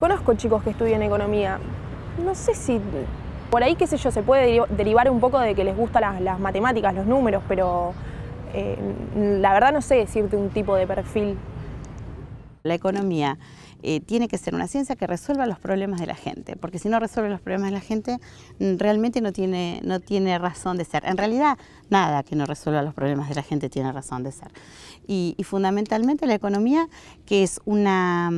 Conozco chicos que estudian economía. No sé si por ahí, qué sé yo, se puede derivar un poco de que les gustan las, matemáticas, los números, pero eh, la verdad no sé decirte un tipo de perfil. La economía eh, tiene que ser una ciencia que resuelva los problemas de la gente, porque si no resuelve los problemas de la gente, mm, realmente no tiene, no tiene razón de ser. En realidad, nada que no resuelva los problemas de la gente tiene razón de ser. y fundamentalmente la economía, que es una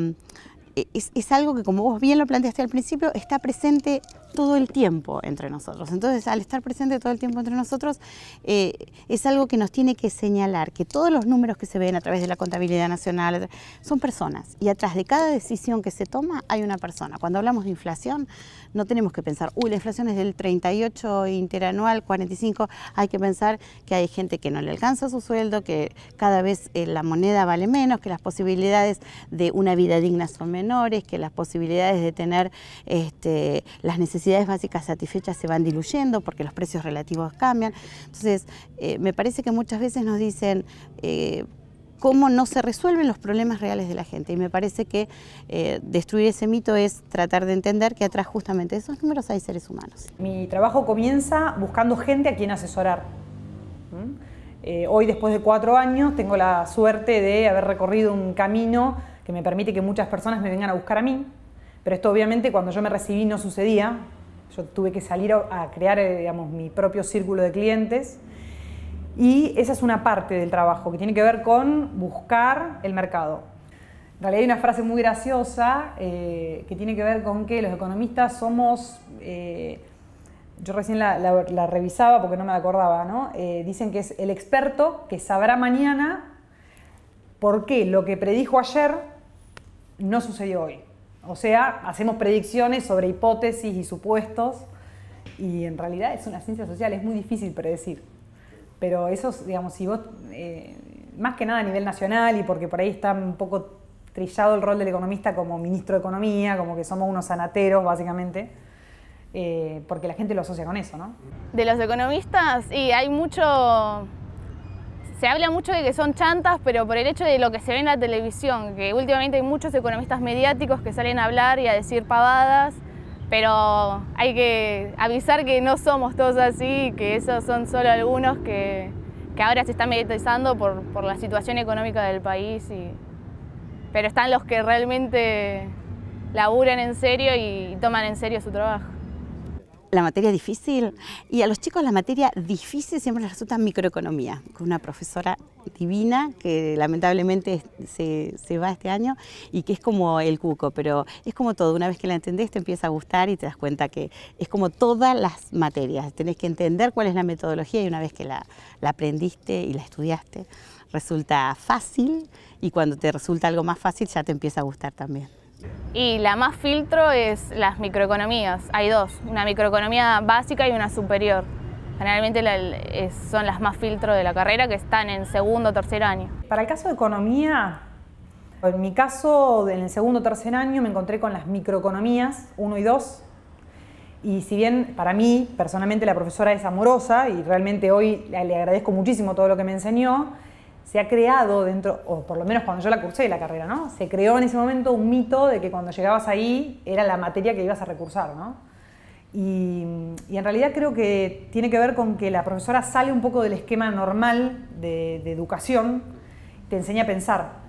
es, algo que como vos bien lo planteaste al principio, está presente todo el tiempo entre nosotros. Entonces, al estar presente todo el tiempo entre nosotros, eh, es algo que nos tiene que señalar que todos los números que se ven a través de la contabilidad nacional son personas. Y atrás de cada decisión que se toma hay una persona. Cuando hablamos de inflación, no tenemos que pensar, uy, la inflación es del 38 interanual, 45. Hay que pensar que hay gente que no le alcanza su sueldo, que cada vez eh, la moneda vale menos, que las posibilidades de una vida digna son menores, que las posibilidades de tener este, las necesidades necesidades básicas satisfechas se van diluyendo porque los precios relativos cambian. Entonces, eh, me parece que muchas veces nos dicen... Eh, cómo no se resuelven los problemas reales de la gente. Y me parece que eh, destruir ese mito es tratar de entender que atrás justamente de esos números hay seres humanos. Mi trabajo comienza buscando gente a quien asesorar. ¿Mm? hoy, después de cuatro años, tengo la suerte de haber recorrido un camino que me permite que muchas personas me vengan a buscar a mí, pero esto obviamente cuando yo me recibí no sucedía. Yo tuve que salir a crear, eh, digamos, mi propio círculo de clientes. Y esa es una parte del trabajo que tiene que ver con buscar el mercado. En realidad hay una frase muy graciosa eh, que tiene que ver con que los economistas somos, eh, yo recién la, revisaba porque no me la acordaba, ¿no? dicen que es el experto que sabrá mañana por qué lo que predijo ayer no sucedió hoy. O sea, hacemos predicciones sobre hipótesis y supuestos y en realidad es una ciencia social, es muy difícil predecir. Pero eso, digamos, si vos, eh, más que nada a nivel nacional y porque por ahí está un poco trillado el rol del economista como ministro de Economía, como que somos unos sanateros básicamente. Eh, porque la gente lo asocia con eso, ¿no? De los economistas, y hay mucho, se habla mucho de que son chantas, pero por el hecho de lo que se ve en la televisión, que últimamente hay muchos economistas mediáticos que salen a hablar y a decir pavadas, pero hay que avisar que no somos todos así, que esos son solo algunos que, ahora se están mediatizando por, por, la situación económica del país. Y, pero están los que realmente laburan en serio y toman en serio su trabajo la materia difícil. Y a los chicos la materia difícil siempre les resulta microeconomía, con una profesora divina que lamentablemente se, se, va este año y que es como el cuco, pero es como todo, una vez que la entendés te empieza a gustar y te das cuenta que es como todas las materias, tenés que entender cuál es la metodología y una vez que la, la aprendiste y la estudiaste resulta fácil y cuando te resulta algo más fácil ya te empieza a gustar también. Y la más filtro es las microeconomías. Hay dos, una microeconomía básica y una superior. Generalmente son las más filtro de la carrera que están en segundo o tercer año. Para el caso de economía, en mi caso, en el segundo o tercer año me encontré con las microeconomías 1 y 2. Y si bien para mí, personalmente, la profesora es amorosa y realmente hoy le agradezco muchísimo todo lo que me enseñó, se ha creado dentro, o por lo menos cuando yo la cursé la carrera, ¿no? Se creó en ese momento un mito de que cuando llegabas ahí era la materia que ibas a recursar, ¿no? Y, en realidad creo que tiene que ver con que la profesora sale un poco del esquema normal de, educación, te enseña a pensar.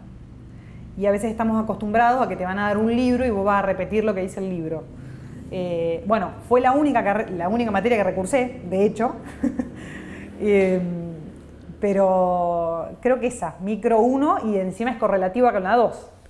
Y a veces estamos acostumbrados a que te van a dar un libro y vos vas a repetir lo que dice el libro. Eh, bueno, fue la única, la única materia que recursé, de hecho. Eh, pero creo que esa, micro 1 y encima es correlativa con la 2.